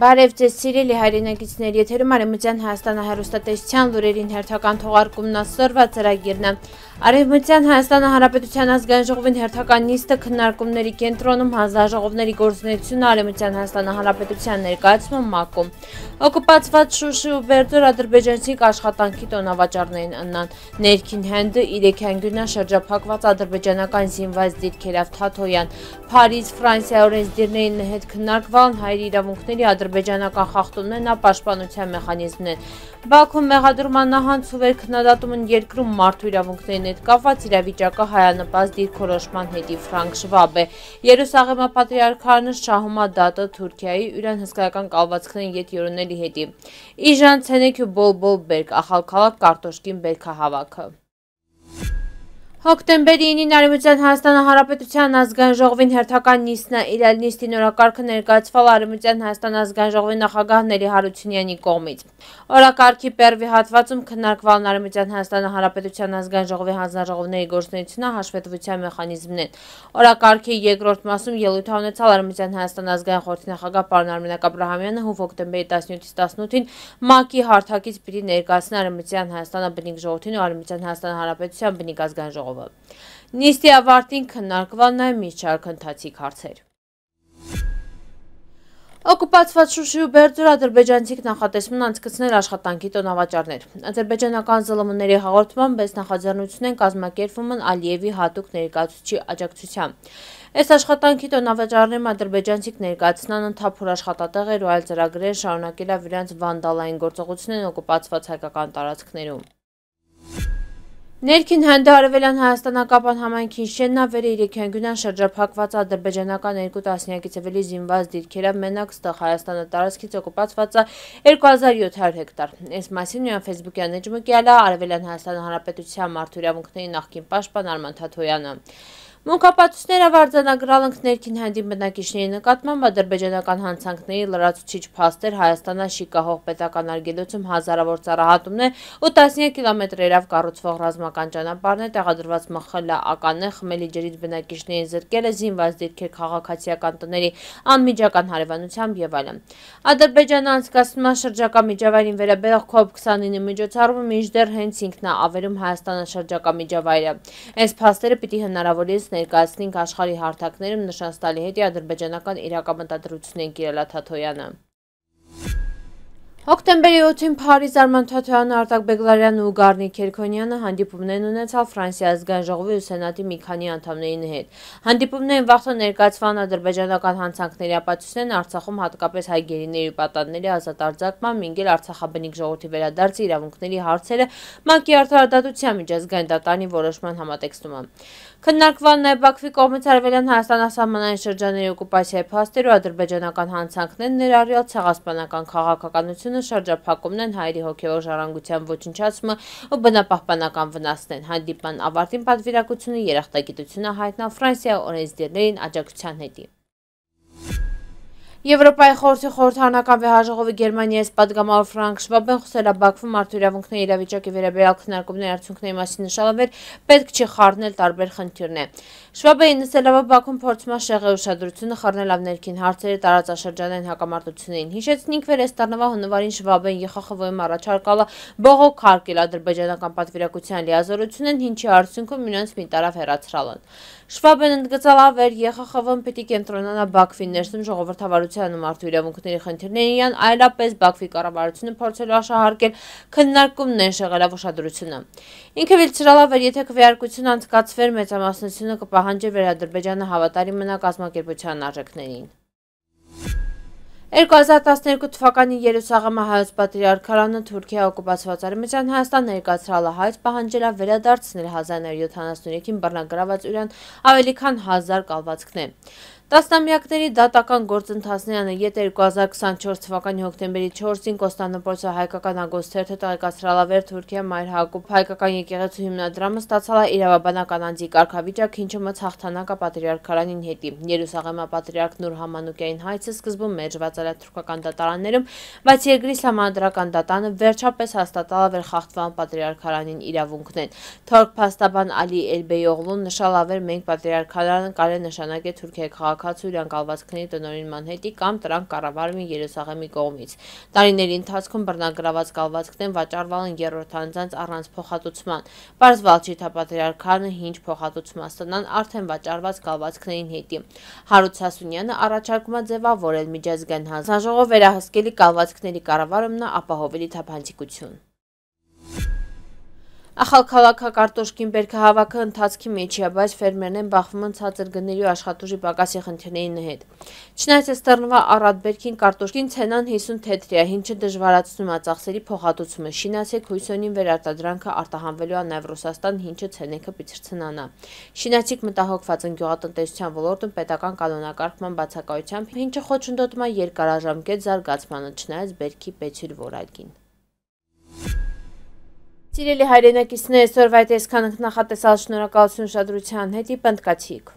Բարև ձեզ սիրելի հայրենակիցներ, եթերում Արևմտյան Հայաստանահերոստատեսության լուրերին հերթական թողարկումն ասորվա ծրագիրն է։ Արևմտյան Հայաստանը Հանրապետության ազգային ժողովին հերթական նիստը քննարկումների կենտրոնում հանձնաժողովների գործունեությունը Արևմտյան Հայաստանը Հանրապետության ներկայացումը մակում։ Օկուպացված Շուշի ու Բերդուր ադրբեջանցիք աշխատանքի տոնավաճառներին ըննան։ Ներքին հենդը իրեք հանգյունան շրջափակված ադրբեջանական զինված դիրքերավ Թաթոյան։ Փարիզ Ֆրանսիայորեն դիրներին հետ քննարկվան հայր իրավունքների ադրբեջան ադրբեջանական խախտումներն ապաշտպանության մեխանիզմն են։ Բաքու մեղադրման նահանցով էր քննադատումն երկրում մարդու իրավունքների հետ կապված իրավիճակը հայանպաստ դիրքորոշման հետի Ֆրանկ Շվաբ է։ Երուսաղեմա պատրիարքանը շահում է դատը Թուրքիայի յուրան հսկայական կալվածքներին ետ յորոնելի հետի։ Իժան Ցենեկ ու Բոլբոլբերգ, ախալքալակ կարտոշկին բերքահավաքը։ Հոկտեմբերի 9-ին Արևմտյան Հայաստանի Հանրապետության ազգային ժողովին հերթական նիստն է իրել նիստի նորակարգը ներկայացվել Արևմտյան Հայաստանի ազգային ժողովի նախագահ Ների Հարությունյանի կողմից։ Օրակարգի պերվի հատվածում քննարկվան Արևմտյան Հայաստանի Հանրապետության ազգային ժողովի հանձնաժողովների գործունեությունը, հաշվետվության մեխանիզմներն։ Օրակարգի երկրորդ մասում ելույթ ունեցավ Արևմտյան Հայաստանի ազգային խորհրդի նախագահ պարոն Արմենակ Աբրահամյանը, ով հոկտեմբերի 17-ից 18-ին ՄԱԿ-ի հարթակից պիտի ներկայացնի Արևմտյան Հայաստանը բնիկ ժողովրդին ու Արևմտյան Հայաստանի Հանրապետության բնիկ ազգային ժողովին ժողովը։ Նիստի ավարտին քննարկվան նաև մի շարք ընթացիկ հարցեր։ Օկուպացված Շուշի ու Բերձուր ադրբեջանցիք նախատեսմուն անցկցնել աշխատանքի տոնավաճառներ։ Ադրբեջանական ԶԼՄ-ների հաղորդման պես նախաձեռնություն են կազմակերպվում Ալիևի հատուկ ներկայացուցի աջակցությամբ։ Այս աշխատանքի տոնավաճառներում ադրբեջանցիք ներկայացնան ընդհանուր աշխատատեղեր ու այլ ծրագրեր շարունակելավ իրենց վանդալային գործողությունն օկուպացված հայկական տարածքներում։ Ներքին հանդարվելան Հայաստանակապան համայնքին շեննա վերը իրեքենգյունան շրջապակված ադրբեջանական երկու տասնյակից էվելի զինված դիրքերավ մենակ ստեղ Հայաստանը տարասքից ոգպացվածա 2700 հեկտար։ Ես մասին նույն վեսբուկյան էջմը կյալա արվելան Հայաստան Հանրապետության մարդուրյավունքների նախկին պաշպան արման թաթոյանը։ Մունքապատուցները վարձանագրալ ընք ներքին հանդի մնակիշների նկատմամբ ադրբեջանական հանցանքների լրացուցիչ պաստեր Հայաստանա շիկահող պետական արգելոցում հազարավոր ծարահատումն է ու տասնյա կիլոմետր երավ կարուցվող ռազմական ճանապարն է, տեղադրված մխլա ական է, խմելի ջերից բնակիշներին զրկել է, զինված դիրքեր քաղաքացիական տների անմիջական հարևանությամբ և այլն։ Ադրբեջանը անցկացնում է շրջակա միջավայրին վերաբերող COP 29 միջոցառումը մինչդեռ հենց ինքնա ավերում Հայաստանը շրջակա միջավայրը։ Այս փաստերը պիտի հնարավոր լինի ներկայացնինք աշխարհի հարթակներում նշանստալի հետ է ադրբեջանական իրակամտադրությունն են Կիրելա Թաթոյանը։ Հոկտեմբերի 8-ին Փարիզ Արմանդաթյանը Արտակ Բեգլարյանն ու Գառնիկ Քերքոնյանը հանդիպումներ են ունեցավ Ֆրանսիա ազգային ժողովի ու սենատի մի քանի անդամներին հետ։ Հանդիպումներին վաղը ներկայացվան ադրբեջանական հանցանքների ապացուցներն Արցախում հատկապես հայ գերիների պատանների ազատ արձակման, մինգել Արցախաբնիկ ժողովրդի վերադարձի իրավունքների հարցերը, ՄԱԿ-ի արդարադատության միջազգային դատարանի որոշման համատեքստումը։ Քննարկվան նաև Բաքվի կողմից արվելյան Հայաստան սահմանային շրջանների օկուպացիայի փաստերը ու ադրբեջանական հանցանքներն ներառյալ ցեղասպանական քաղաքականությունը Հայաստանը շրջափակումն են հայերի հոգևոր ժառանգության ոչնչացումը ու բնապահպանական վնասն են։ Հանդիպման ավարտին պատվիրակությունը երախտագիտությունը հայտնա Ֆրանսիա օրենսդիրներին աջակցության հետի։ Եվրոպայի խորհրդի խորհրդանական վեհաժողովի Գերմանիայից պատգամավոր Ֆրանկ Շվաբեն խուսելաբակվում մարդու իրավունքների իրավիճակի վերաբերյալ քննարկումների արդյունքների մասին նշալավեր պետք չի խառնել տարբեր խնդիրներ։ Շվաբեի նշելով Բաքուն փորձման շեղի ուշադրությունը խառնել ավներքին հարցերի տարածաշրջանային հակամարտություններին։ Հիշեցնինք վեր այս տարվա հունվարին Շվաբեն ԵԽԽՎ-ում առաջարկալը բողոք քարկել ադրբեջանական պատվիրակության լիազորությունն, ինչի արդյունքում մնաց մի տարավ հերացրալն։ Շվաբեն ընդգծալավ էր ԵԽԽՎ-ն պիտի կենտրոնանա Բաքվի ներսում ժողովրդավարության հանրության ու մարդու իրավունքների խնդիրներին իրան, այլապես Բաքվի կառավարությունը փորձելու աշահարկել քննարկումներ շեղելով ուշադրությունը։ Ինքը վիլցրալավ էր, եթե քվեարկությունը անցկացվեր, մեծամասնությունը կպահանջեր Վերադրբեջանը հավատարի մնա կազմակերպության արժեքներին։ 2012 թվականի Երուսաղեմը հայոց պատրիարքարանը Թուրքիա օկուպացված Արմենիան Հայաստան ներկայացրալ է հայց պահանջելա վերադարձնել 1973-ին բռնագրաված ուրան ավելի քան 1000 կալվածքն է։ Տասնամյակների դատական գործընթացներանը ետ 2024 թվականի հոկտեմբերի 4-ին Կոստանդնուպոլսը հայկական ագոստերթը տեղեկացրալավեր Թուրքիա Մայր Հակոբ հայկական եկեղեցու հիմնադրամը ստացալ է իրավաբանական անձի կարգավիճակ, ինչը մց հաղթանակա պատրիարքարանին հետի։ Երուսաղեմա պատրիարք Նուր Համանուկյային հայցը սկզբում մեջված էր թուրքական դատարաններում, բայց երկրի սահմանադրական դատանը վերջապես հաստատալ ավեր խախտվան պատրիարքարանին իրավունքն են։ Թուրք փաստաբան Ալի Էլբեյօղլուն նշալավեր մենք պատրիարքարանը կարել նշանակե Թուրքիայի քաղաք քաղաքացիական կալվածքների տնօրինման հետի կամ դրանք կառավարվում են Երուսաղեմի կողմից։ Տարիների ընթացքում բռնագրաված կալվածքներն վաճառվել են երրորդ անձանց առանց փոխհատուցման։ Պարզ Վալչիթա պատրիարքանը հինչ փոխհատուցման ստանան արդեն վաճառված կալվածքներին հետի։ Հարութ Սասունյանը առաջարկում է ձևավորել միջազգային հանձնաժողով վերահսկելի կալվածքների կառավարումն ապահովելի թափանցիկություն։ Ախալքալակա կարտոշկին բերքը հավաքը ընթացքի մեջիա, բայց ֆերմերն են բախվում են ցածր գների ու աշխատուժի պակասի խնդիրներին հետ։ Չնայած այս տեռնվա առատ բերքին կարտոշկին ցենան 50 թեթրի է, ինչը դժվարացնում է ծախսերի փոխհատուցումը։ Շինացեք հույսոնին վերարտադրանքը արտահանվելու է նաև Ռուսաստան, ինչը ցենեքը պիցրցնանա։ Շինացիկ մտահոգված են գյուղատնտեսության ոլորտում պետական կանոնակարգման բացակայությամբ, ինչը խոչընդոտում է երկարաժամկետ զարգացմանը, չնայած բերքի պեցիր որակին։ Սիրելի հայրենակիցներ, այսօր վայտ այսքան ընկնախատեսալ շնորհակալություն շադրության հետի պնդկացիք։